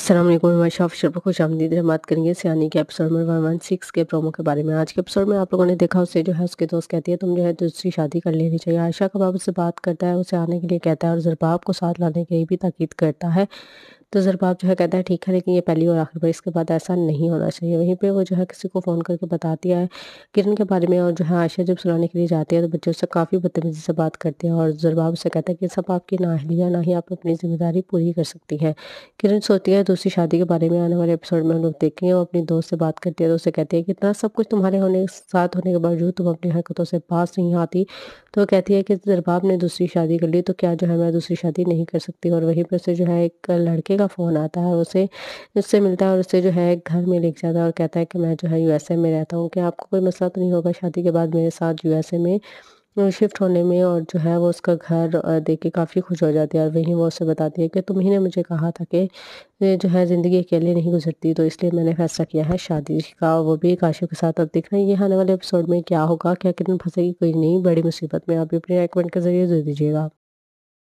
असलम मैं अफसर शर्फ खुश आमदीद बात करेंगे सियानी के एपिसोड में वन वन सिक्स के प्रोमो के बारे में आज के एपिसोड में आप लोगों ने देखा उसे जो है उसके दोस्त कहती है तुम जो है दूसरी शादी कर लेनी चाहिए आयशा कबाब उससे बात करता है उसे आने के लिए कहता है और जरबाब को साथ लाने के लिए भी ताकीद करता है तो जरबाब जो है कहता है ठीक है लेकिन ये पहली और आखिर बार इसके बाद ऐसा नहीं होना चाहिए वहीं पर वो जो है किसी को फ़ोन करके बताती है किरण के बारे में और जो है आयशा जब सुनाने के लिए जाती है तो बच्चे उससे काफ़ी बदतमीज़ी से बात करते हैं और जरबाब उससे कहता है कि सब आपकी नाहली है ना ही आप अपनी जिम्मेदारी पूरी कर सकती हैं किरण सोचती है दूसरी शादी के बारे में आने वाले एपिसोड में हम लोग देखेंगे और अपनी दोस्त से बात करती है तो उसे कहती है कि इतना सब कुछ तुम्हारे होने साथ होने के बावजूद तुम अपनी हरकतों से पास नहीं आती तो कहती है कि जरबाब ने दूसरी शादी कर ली तो क्या जो है मैं दूसरी शादी नहीं कर सकती और वहीं पर से जो है एक लड़के का फ़ोन आता है उसे उससे मिलता है और उसे जो है घर में लेके जाता है और कहता है कि मैं जो है यू में रहता हूँ कि आपको कोई मसला तो नहीं होगा शादी के बाद मेरे साथ यूएसए में शिफ्ट होने में और जो है वो उसका घर देख के काफ़ी खुश हो जाती है और वहीं वो उससे बताती है कि तुम्ही ने मुझे कहा था कि जो है ज़िंदगी अकेले नहीं गुजरती तो इसलिए मैंने फैसला किया है शादी का वो भी काशिफ के साथ अब देखना ये आने वाले एपिसोड में क्या होगा क्या कितने फंसेगी कोई नहीं बड़ी मुसीबत में आप अपने रेकमेंड के ज़रिए दे दीजिएगा